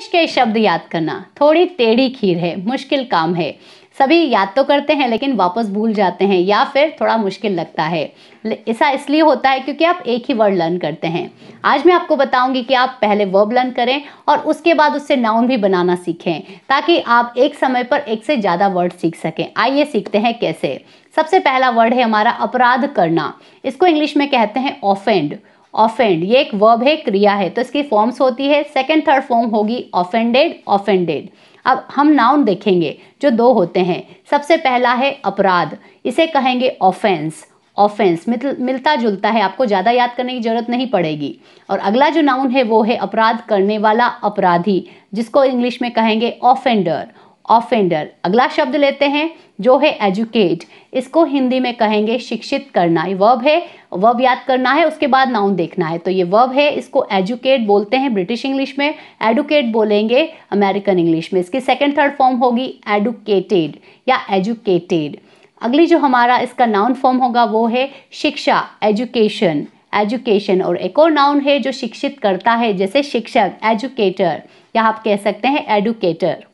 English के शब्द याद करना थोड़ी टेढ़ी खीर है मुश्किल काम है सभी याद तो करते हैं लेकिन वापस भूल जाते हैं या फिर थोड़ा मुश्किल लगता है ऐसा इसलिए होता है क्योंकि आप एक ही वर्ड लर्न करते हैं आज मैं आपको बताऊंगी कि आप पहले वर्ब लर्न करें और उसके बाद उससे नाउन भी बनाना सीखें ताकि आप एक समय पर एक से ज़्यादा वर्ड सीख सकें आइए सीखते हैं कैसे सबसे पहला वर्ड है हमारा अपराध करना इसको इंग्लिश में कहते हैं ऑफेंड ऑफेंड ये एक वर्ब है क्रिया है तो इसकी फॉर्म्स होती है सेकेंड थर्ड फॉर्म होगी ऑफेंडेड ऑफेंडेड अब हम नाउन देखेंगे जो दो होते हैं सबसे पहला है अपराध इसे कहेंगे ऑफेंस ऑफेंस मिलता जुलता है आपको ज़्यादा याद करने की ज़रूरत नहीं पड़ेगी और अगला जो नाउन है वो है अपराध करने वाला अपराधी जिसको इंग्लिश में कहेंगे ऑफेंडर ऑफेंडर अगला शब्द लेते हैं जो है एजुकेट इसको हिंदी में कहेंगे शिक्षित करना ये वर्ब है वर्ब याद करना है उसके बाद नाउन देखना है तो ये वर्ब है इसको एजुकेट बोलते हैं ब्रिटिश इंग्लिश में एडुकेट बोलेंगे अमेरिकन इंग्लिश में इसकी सेकेंड थर्ड फॉर्म होगी एडुकेटेड या एजुकेटेड अगली जो हमारा इसका नाउन फॉर्म होगा वो है शिक्षा एजुकेशन एजुकेशन और एक और नाउन है जो शिक्षित करता है जैसे शिक्षक एजुकेटर या आप कह सकते हैं एडुकेटर